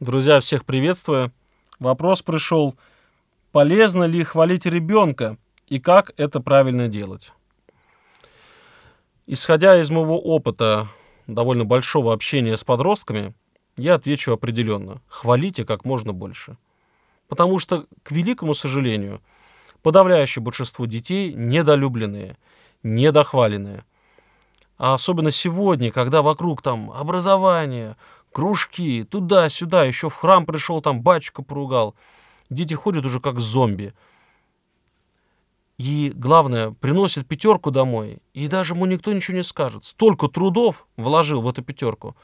Друзья, всех приветствую. Вопрос пришел, полезно ли хвалить ребенка и как это правильно делать? Исходя из моего опыта довольно большого общения с подростками, я отвечу определенно. Хвалите как можно больше. Потому что, к великому сожалению, подавляющее большинство детей недолюбленные, недохваленные. А особенно сегодня, когда вокруг там образование, кружки, туда-сюда, еще в храм пришел, там батюшка поругал. Дети ходят уже как зомби. И главное, приносит пятерку домой, и даже ему никто ничего не скажет. Столько трудов вложил в эту пятерку.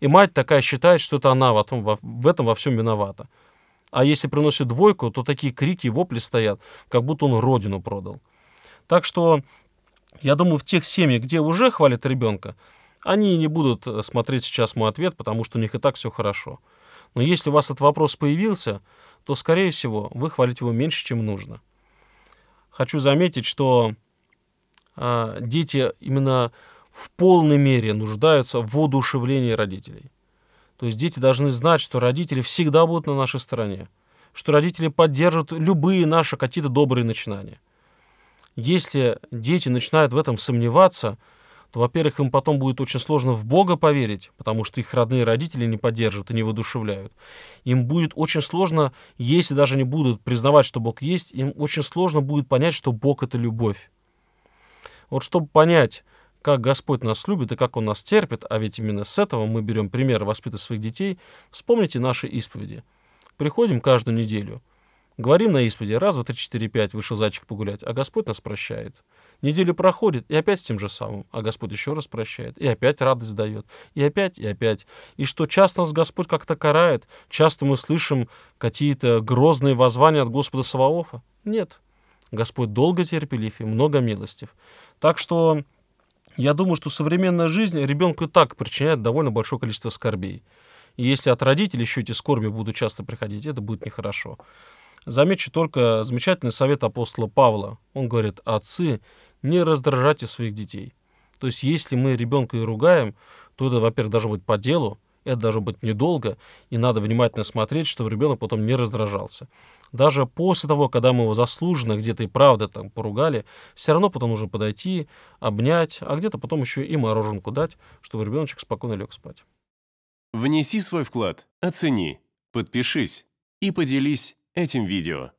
И мать такая считает, что это она в этом во, в этом во всем виновата. А если приносит двойку, то такие крики и вопли стоят, как будто он родину продал. Так что я думаю, в тех семьях, где уже хвалят ребенка, они не будут э, смотреть сейчас мой ответ, потому что у них и так все хорошо. Но если у вас этот вопрос появился, то, скорее всего, вы хвалите его меньше, чем нужно. Хочу заметить, что э, дети именно в полной мере нуждаются в воодушевлении родителей. То есть дети должны знать, что родители всегда будут на нашей стороне, что родители поддержат любые наши какие-то добрые начинания. Если дети начинают в этом сомневаться – то, во-первых, им потом будет очень сложно в Бога поверить, потому что их родные родители не поддержат и не воодушевляют. Им будет очень сложно, если даже не будут признавать, что Бог есть, им очень сложно будет понять, что Бог — это любовь. Вот чтобы понять, как Господь нас любит и как Он нас терпит, а ведь именно с этого мы берем пример воспитывать своих детей, вспомните наши исповеди. Приходим каждую неделю, Говорим на исповеди, раз, два, три, четыре, пять, вышел зайчик погулять, а Господь нас прощает. Неделю проходит, и опять с тем же самым, а Господь еще раз прощает, и опять радость дает, и опять, и опять. И что часто нас Господь как-то карает, часто мы слышим какие-то грозные воззвания от Господа Саваофа. Нет, Господь долго терпелив и много милостив. Так что я думаю, что современная жизнь ребенку и так причиняет довольно большое количество скорбей. И если от родителей еще эти скорби будут часто приходить, это будет нехорошо. Замечу только замечательный совет апостола Павла. Он говорит, отцы, не раздражайте своих детей. То есть, если мы ребенка и ругаем, то это, во-первых, должно быть по делу, это должно быть недолго, и надо внимательно смотреть, чтобы ребенок потом не раздражался. Даже после того, когда мы его заслуженно где-то и правда там поругали, все равно потом нужно подойти, обнять, а где-то потом еще и мороженку дать, чтобы ребеночек спокойно лег спать. Внеси свой вклад, оцени, подпишись и поделись этим видео.